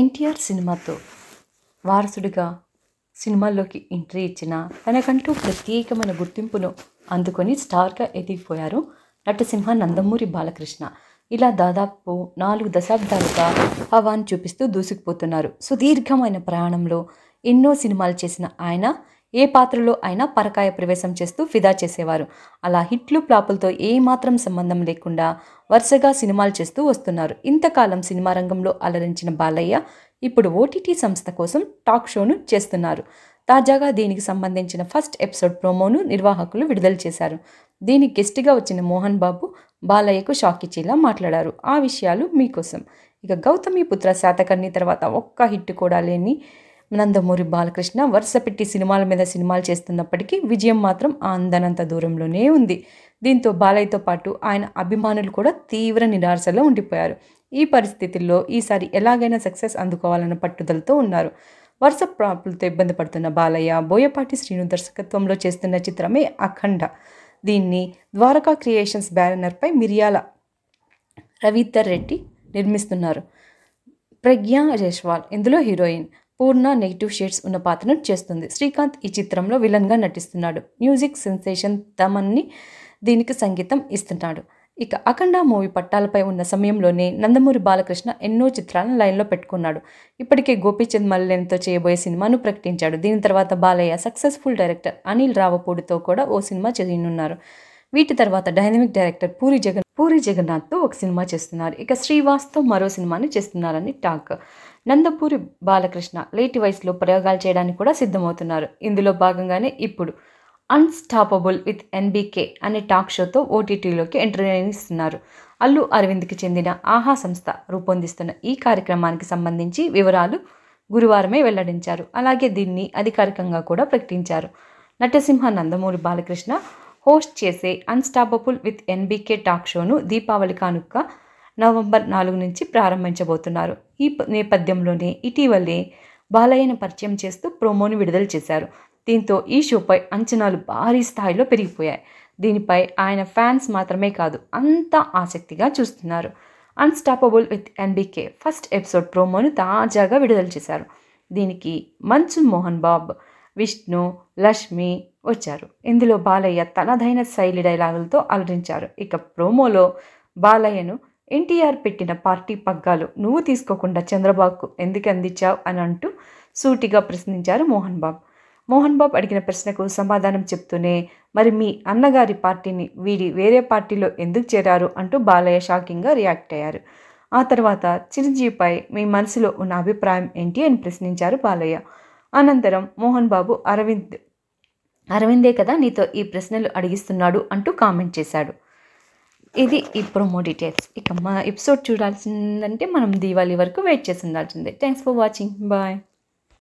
ఎన్టీఆర్ సినిమాతో వారసుడిగా సినిమాల్లోకి ఎంట్రీ ఇచ్చిన తనకంటూ ప్రత్యేకమైన గుర్తింపును అందుకొని స్టార్గా ఎదిగిపోయారు నటసింహ నందమూరి బాలకృష్ణ ఇలా దాదాపు నాలుగు దశాబ్దాలుగా హవాన్ చూపిస్తూ దూసుకుపోతున్నారు సుదీర్ఘమైన ప్రయాణంలో ఎన్నో సినిమాలు చేసిన ఆయన ఏ పాత్రలో అయినా పరకాయ ప్రవేశం చేస్తూ ఫిదా చేసేవారు అలా హిట్లు ప్లాపులతో ఏమాత్రం సంబంధం లేకుండా వరుసగా సినిమాలు చేస్తూ వస్తున్నారు ఇంతకాలం సినిమా రంగంలో అలరించిన బాలయ్య ఇప్పుడు ఓటీటీ సంస్థ కోసం టాక్ షోను చేస్తున్నారు తాజాగా దీనికి సంబంధించిన ఫస్ట్ ఎపిసోడ్ ప్రోమోను నిర్వాహకులు విడుదల చేశారు దీనికి గెస్ట్గా వచ్చిన మోహన్ బాబు బాలయ్యకు షాక్ ఇచ్చేలా మాట్లాడారు ఆ విషయాలు మీకోసం ఇక గౌతమి పుత్ర శాతకర్ణి తర్వాత ఒక్క హిట్ కూడా లేని నందమూరి బాలకృష్ణ వరుసపెట్టి సినిమాల మీద సినిమాలు చేస్తున్నప్పటికీ విజయం మాత్రం అందనంత దూరంలోనే ఉంది దీంతో బాలయ్యతో పాటు ఆయన అభిమానులు కూడా తీవ్ర నిరాశలో ఉండిపోయారు ఈ పరిస్థితుల్లో ఈసారి ఎలాగైనా సక్సెస్ అందుకోవాలన్న పట్టుదలతో ఉన్నారు వరుస ప్రాప్లతో ఇబ్బంది పడుతున్న బాలయ్య బోయపాటి శ్రీను దర్శకత్వంలో చేస్తున్న చిత్రమే అఖండ దీన్ని ద్వారకా క్రియేషన్స్ బ్యానర్పై మిరియాల రవీందర్ రెడ్డి నిర్మిస్తున్నారు ప్రజ్ఞా జైస్వాల్ ఇందులో హీరోయిన్ పూర్ణ నెగిటివ్ షేడ్స్ ఉన్న పాత్రను చేస్తుంది శ్రీకాంత్ ఈ చిత్రంలో విలన్గా నటిస్తున్నాడు మ్యూజిక్ సెన్సేషన్ తమన్ని దీనికి సంగీతం ఇస్తున్నాడు ఇక అఖండ మూవీ పట్టాలపై ఉన్న సమయంలోనే నందమూరి బాలకృష్ణ ఎన్నో చిత్రాలను లైన్లో పెట్టుకున్నాడు ఇప్పటికే గోపీచంద్ మల్లెన్తో చేయబోయే సినిమాను ప్రకటించాడు దీని తర్వాత బాలయ్య సక్సెస్ఫుల్ డైరెక్టర్ అనిల్ రావపూడితో కూడా ఓ సినిమా చేయనున్నారు వీటి తర్వాత డైనమిక్ డైరెక్టర్ పూరి జగన్ పూరి జగన్నాథ్తో ఒక సినిమా చేస్తున్నారు ఇక శ్రీవాస్తో మరో సినిమాని చేస్తున్నారని టాక్ నందపూరి బాలకృష్ణ లేటి వయసులో ప్రయోగాలు చేయడానికి కూడా సిద్ధమవుతున్నారు ఇందులో భాగంగానే ఇప్పుడు అన్స్టాపబుల్ విత్ ఎన్బీకే అనే టాక్ షోతో ఓటీటీలోకి ఇస్తున్నారు అల్లు అరవింద్కి చెందిన ఆహా సంస్థ రూపొందిస్తున్న ఈ కార్యక్రమానికి సంబంధించి వివరాలు గురువారమే వెల్లడించారు అలాగే దీన్ని అధికారికంగా కూడా ప్రకటించారు నటసింహ నందమూరి బాలకృష్ణ హోస్ట్ చేసే అన్స్టాపబుల్ విత్ ఎన్బీకే టాక్ షోను దీపావళి కానుక్క నవంబర్ నాలుగు నుంచి ప్రారంభించబోతున్నారు ఈ నేపథ్యంలోనే ఇటీవలే బాలయ్యను పరిచయం చేస్తూ ప్రోమోను విడుదల చేశారు దీంతో ఈ షోపై అంచనాలు భారీ స్థాయిలో పెరిగిపోయాయి దీనిపై ఆయన ఫ్యాన్స్ మాత్రమే కాదు అంతా ఆసక్తిగా చూస్తున్నారు unstoppable with NBK first episode ప్రోమోను తాజాగా విడుదల చేశారు దీనికి మంచు మోహన్ బాబ్ విష్ణు లక్ష్మి వచ్చారు ఇందులో బాలయ్య తనదైన శైలి డైలాగులతో అలరించారు ఇక ప్రోమోలో బాలయ్యను ఎన్టీఆర్ పెట్టిన పార్టీ పగ్గాలు నువ్వు తీసుకోకుండా చంద్రబాబుకు ఎందుకు అందించావు అని అంటూ సూటిగా ప్రశ్నించారు మోహన్ బాబు మోహన్ బాబు అడిగిన ప్రశ్నకు సమాధానం చెప్తూనే మరి మీ అన్నగారి పార్టీని వీడి వేరే పార్టీలో ఎందుకు చేరారు అంటూ బాలయ్య షాకింగ్గా రియాక్ట్ అయ్యారు ఆ తర్వాత చిరంజీవిపై మీ మనసులో ఉన్న అభిప్రాయం ఏంటి అని ప్రశ్నించారు బాలయ్య అనంతరం మోహన్ బాబు అరవింద్ అరవిందే కదా నీతో ఈ ప్రశ్నలు అడిగిస్తున్నాడు అంటూ కామెంట్ చేశాడు ఇది ఈ ప్రోమో డీటెయిల్స్ ఇక మా ఎపిసోడ్ చూడాల్సిందంటే మనం దీవాళి వరకు వెయిట్ చేసి ఉండాల్సిందే థ్యాంక్స్ ఫర్ వాచింగ్ బాయ్